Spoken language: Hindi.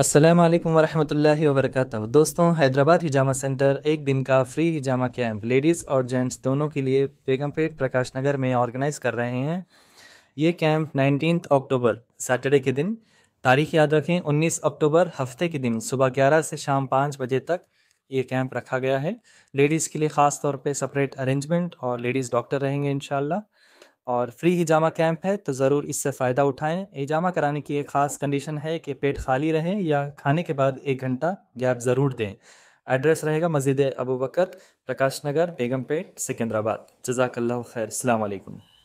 अस्सलाम वालेकुम वरहमतुल्लाहि वबरकatuh दोस्तों हैदराबाद हिजामा सेंटर एक दिन का फ्री हिजामा कैंप लेडीज़ और जेंट्स दोनों के लिए बेगमपेट प्रकाश नगर में ऑर्गेनाइज़ कर रहे हैं ये कैंप नाइनटीन अक्टूबर सैटरडे के दिन तारीख याद रखें 19 अक्टूबर हफ्ते के दिन सुबह 11 से शाम 5 बजे तक ये कैंप रखा गया है लेडीज़ के लिए ख़ास तौर पर सेपरेट अरेंजमेंट और लेडीज़ डॉक्टर रहेंगे इन और फ्री हिजामा कैंप है तो ज़रूर इससे फ़ायदा उठाएं हिजामा कराने की एक ख़ास कंडीशन है कि पेट खाली रहे या खाने के बाद एक घंटा गैप ज़रूर दें एड्रेस रहेगा मस्जिद अबू बकर प्रकाश नगर बेगमपेट सिकंदराबाद जजाकल्ला खैर अलैक्म